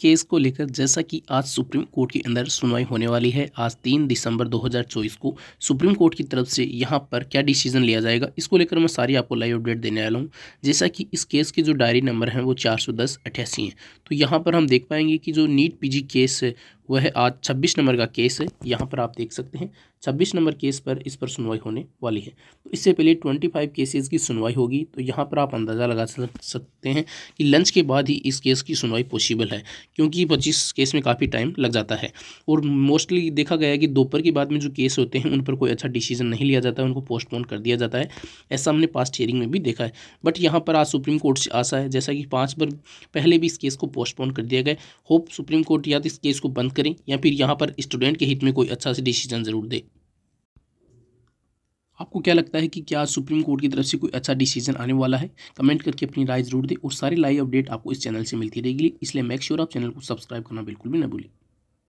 case को लेकर जैसा कि आज सुप्रीम कोर्ट के अंदर सुनवाई होने वाली है आज तीन दिसंबर 2024 को सुप्रीम कोर्ट की तरफ से यहां पर क्या डिसीजन लिया जाएगा इसको लेकर मैं सारी आपको लाइव अपडेट देने वाला हूं जैसा कि इस केस की जो डायरी नंबर है वो चार सौ दस अठासी है तो यहां पर हम देख पाएंगे कि जो नीट पीजी केस वह है आज छब्बीस नंबर का केस है यहाँ पर आप देख सकते हैं छब्बीस नंबर केस पर इस पर सुनवाई होने वाली है तो इससे पहले ट्वेंटी फाइव केसेज की सुनवाई होगी तो यहाँ पर आप अंदाज़ा लगा सकते हैं कि लंच के बाद ही इस केस की सुनवाई पॉसिबल है क्योंकि पच्चीस केस में काफ़ी टाइम लग जाता है और मोस्टली देखा गया है कि दोपहर के बाद में जो केस होते हैं उन पर कोई अच्छा डिसीजन नहीं लिया जाता है उनको पोस्टपोन कर दिया जाता है ऐसा हमने पास्ट हियरिंग में भी देखा है बट यहाँ पर आज सुप्रीम कोर्ट से आशा है जैसा कि पाँच बार पहले भी इस केस को पोस्टपोन कर दिया गया होप सुप्रीम कोर्ट या तो इस केस को बंद करें या फिर यहाँ पर स्टूडेंट के हित में कोई अच्छा सा डिसीजन ज़रूर दे आपको क्या लगता है कि क्या सुप्रीम कोर्ट की तरफ से कोई अच्छा डिसीजन आने वाला है कमेंट करके अपनी राय जरूर दे और सारी लाइव अपडेट आपको इस चैनल से मिलती रहेगी इसलिए मेक श्योर आप चैनल को सब्सक्राइब करना बिल्कुल भी ना भूलें